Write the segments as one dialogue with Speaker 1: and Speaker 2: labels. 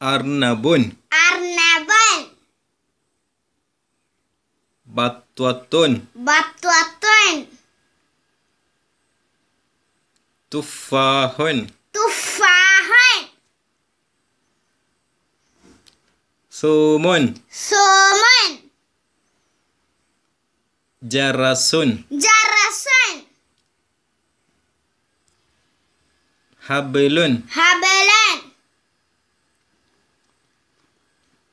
Speaker 1: Arnabun.
Speaker 2: Arnabun.
Speaker 1: Batwatun.
Speaker 2: Batwatun.
Speaker 1: Tufahun.
Speaker 2: Tufahun.
Speaker 1: Sumun.
Speaker 2: Sumun.
Speaker 1: Jarasun.
Speaker 2: Jarasun.
Speaker 1: Habelun. Habelun.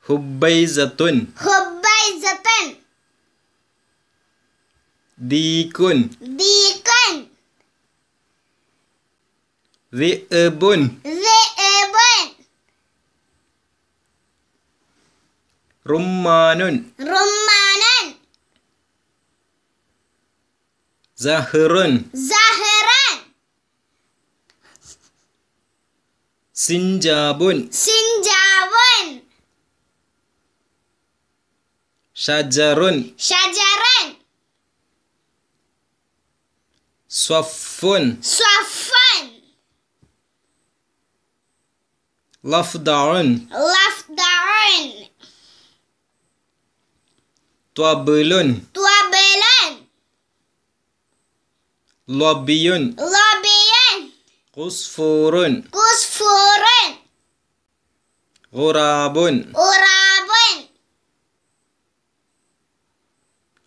Speaker 1: Hubaizatun.
Speaker 2: Hubaizatun.
Speaker 1: Dikun.
Speaker 2: Dikun.
Speaker 1: Ri'ebun.
Speaker 2: Ri'ebun.
Speaker 1: Rummanun.
Speaker 2: Rummanun.
Speaker 1: Zahirun.
Speaker 2: Zahirun.
Speaker 1: Sinjabun. Sinjabun. شجر
Speaker 2: شجر
Speaker 1: صف
Speaker 2: صف لفظ لفظ
Speaker 1: طبل
Speaker 2: طبل
Speaker 1: لوبيون
Speaker 2: لوبيون
Speaker 1: قصفور
Speaker 2: قصفورون
Speaker 1: غرابون غراب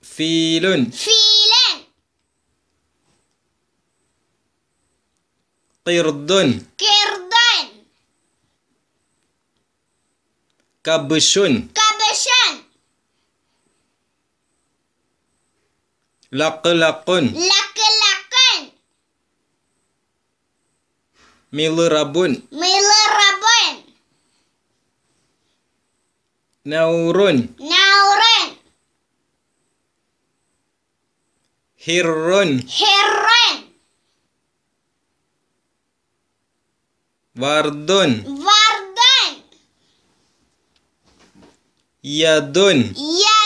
Speaker 1: فيل فيل قرد قرد كبش كبش لقلق
Speaker 2: لقلق
Speaker 1: ملرب
Speaker 2: ملرب
Speaker 1: نور نور Hirrun.
Speaker 2: Hirrun.
Speaker 1: Vardun.
Speaker 2: Vardun.
Speaker 1: Yadun.
Speaker 2: Yadun.